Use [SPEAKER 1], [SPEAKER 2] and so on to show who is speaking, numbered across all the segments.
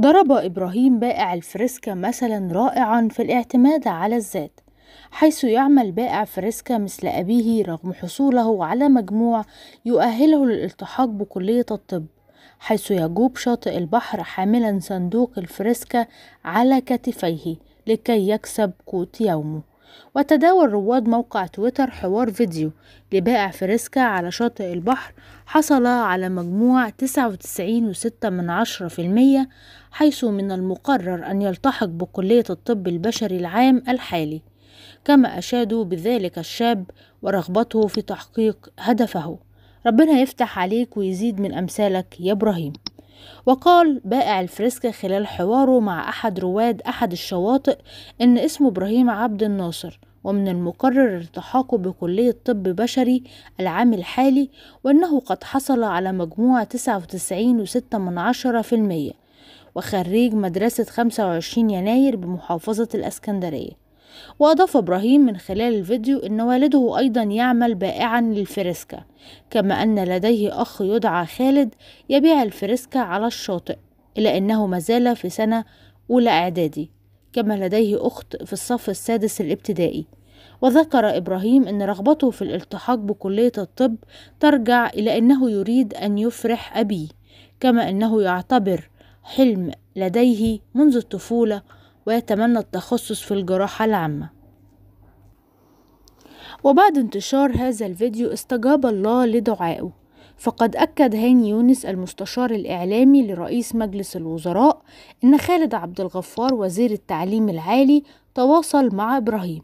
[SPEAKER 1] ضرب إبراهيم بائع الفريسكا مثلا رائعا في الاعتماد على الذات حيث يعمل بائع فريسكا مثل أبيه رغم حصوله على مجموع يؤهله للالتحاق بكلية الطب حيث يجوب شاطئ البحر حاملا صندوق الفريسكا على كتفيه لكي يكسب قوت يومه وتداول رواد موقع تويتر حوار فيديو لبائع فريسكا على شاطئ البحر حصل على مجموع 99.6% حيث من المقرر أن يلتحق بكلية الطب البشري العام الحالي كما أشادوا بذلك الشاب ورغبته في تحقيق هدفه ربنا يفتح عليك ويزيد من أمثالك يا إبراهيم وقال بائع الفريسكا خلال حواره مع أحد رواد أحد الشواطئ إن اسمه إبراهيم عبد الناصر ومن المقرر التحاقه بكلية طب بشري العام الحالي وأنه قد حصل على مجموعة 99.6% وخريج مدرسة 25 يناير بمحافظة الأسكندرية وأضاف إبراهيم من خلال الفيديو أن والده أيضا يعمل بائعا للفريسكا كما أن لديه أخ يدعى خالد يبيع الفريسكا على الشاطئ إلا أنه مازال في سنة أولى إعدادي كما لديه أخت في الصف السادس الابتدائي وذكر إبراهيم أن رغبته في الالتحاق بكلية الطب ترجع إلى أنه يريد أن يفرح أبيه كما أنه يعتبر حلم لديه منذ الطفولة ويتمنى التخصص في الجراحة العامة وبعد انتشار هذا الفيديو استجاب الله لدعائه فقد أكد هاني يونس المستشار الإعلامي لرئيس مجلس الوزراء أن خالد عبد الغفار وزير التعليم العالي تواصل مع إبراهيم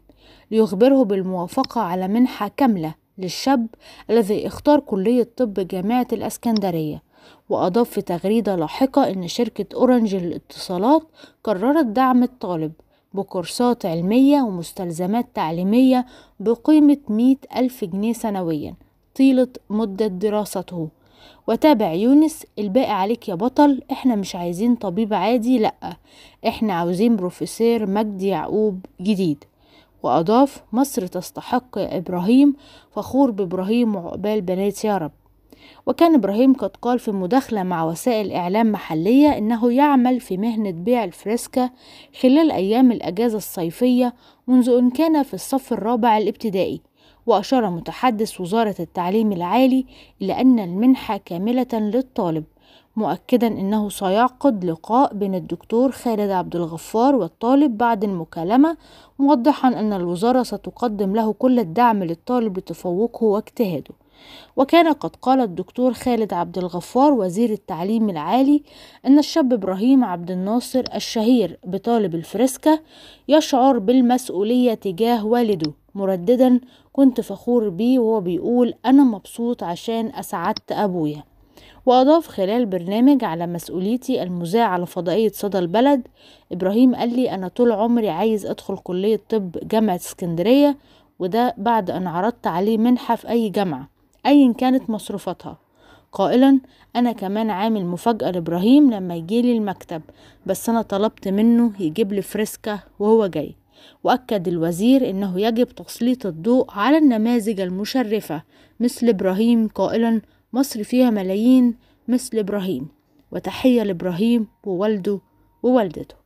[SPEAKER 1] ليخبره بالموافقة على منحة كاملة للشاب الذي اختار كلية طب جامعة الأسكندرية وأضاف في تغريدة لاحقة أن شركة أورنج للاتصالات قررت دعم الطالب بكورسات علمية ومستلزمات تعليمية بقيمة مئة ألف جنيه سنويا طيلة مدة دراسته وتابع يونس الباقي عليك يا بطل احنا مش عايزين طبيب عادي لأ احنا عاوزين بروفيسور مجدي يعقوب جديد وأضاف مصر تستحق يا إبراهيم فخور بإبراهيم وعقبال بنات يا رب وكان إبراهيم قد قال في مداخلة مع وسائل إعلام محلية إنه يعمل في مهنة بيع الفريسكا خلال أيام الأجازة الصيفية منذ أن كان في الصف الرابع الابتدائي وأشار متحدث وزارة التعليم العالي إلى أن المنحة كاملة للطالب مؤكدا انه سيعقد لقاء بين الدكتور خالد عبد الغفار والطالب بعد المكالمه موضحا ان الوزاره ستقدم له كل الدعم للطالب لتفوقه واجتهاده وكان قد قال الدكتور خالد عبد الغفار وزير التعليم العالي أن الشاب إبراهيم عبد الناصر الشهير بطالب الفريسكا يشعر بالمسؤولية تجاه والده مرددا كنت فخور بيه وهو بيقول أنا مبسوط عشان أسعدت أبويا وأضاف خلال برنامج على مسؤوليتي المذاعه على فضائية صدى البلد إبراهيم قال لي أنا طول عمري عايز أدخل كلية طب جامعة اسكندرية وده بعد أن عرضت عليه منحة في أي جامعة أيا كانت مصروفاتها قائلا أنا كمان عامل مفاجأة لإبراهيم لما يجيلي المكتب بس أنا طلبت منه يجيب لي فريسكا وهو جاي وأكد الوزير أنه يجب تسليط الضوء على النماذج المشرفة مثل إبراهيم قائلا مصر فيها ملايين مثل إبراهيم وتحية لإبراهيم ووالده ووالدته